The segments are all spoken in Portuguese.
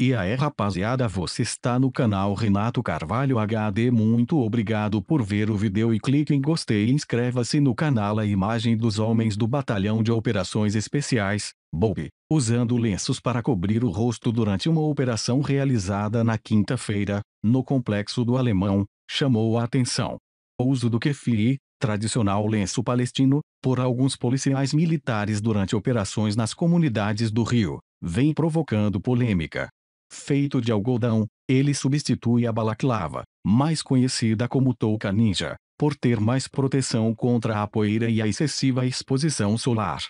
E aí rapaziada você está no canal Renato Carvalho HD muito obrigado por ver o vídeo e clique em gostei e inscreva-se no canal a imagem dos homens do Batalhão de Operações Especiais, BOP, usando lenços para cobrir o rosto durante uma operação realizada na quinta-feira, no complexo do Alemão, chamou a atenção o uso do kefi, tradicional lenço palestino, por alguns policiais militares durante operações nas comunidades do Rio, vem provocando polêmica. Feito de algodão, ele substitui a balaclava, mais conhecida como touca ninja, por ter mais proteção contra a poeira e a excessiva exposição solar.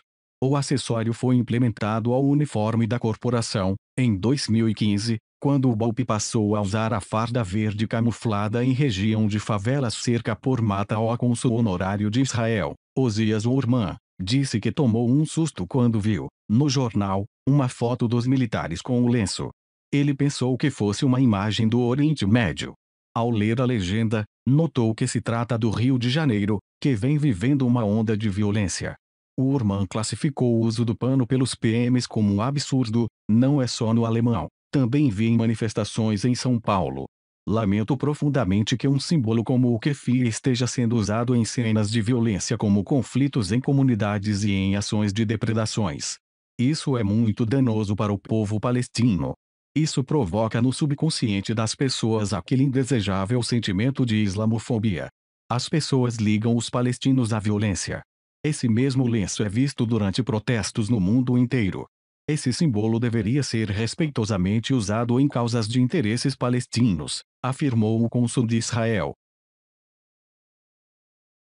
O acessório foi implementado ao uniforme da corporação, em 2015, quando o golpe passou a usar a farda verde camuflada em região de favelas cerca por mata ao cônsul honorário de Israel, Osias Urmán, disse que tomou um susto quando viu, no jornal, uma foto dos militares com o lenço. Ele pensou que fosse uma imagem do Oriente Médio. Ao ler a legenda, notou que se trata do Rio de Janeiro, que vem vivendo uma onda de violência. Urmán classificou o uso do pano pelos PMs como um absurdo, não é só no alemão, também vi em manifestações em São Paulo. Lamento profundamente que um símbolo como o kefir esteja sendo usado em cenas de violência como conflitos em comunidades e em ações de depredações. Isso é muito danoso para o povo palestino. Isso provoca no subconsciente das pessoas aquele indesejável sentimento de islamofobia. As pessoas ligam os palestinos à violência. Esse mesmo lenço é visto durante protestos no mundo inteiro. Esse símbolo deveria ser respeitosamente usado em causas de interesses palestinos, afirmou o cônsul de Israel,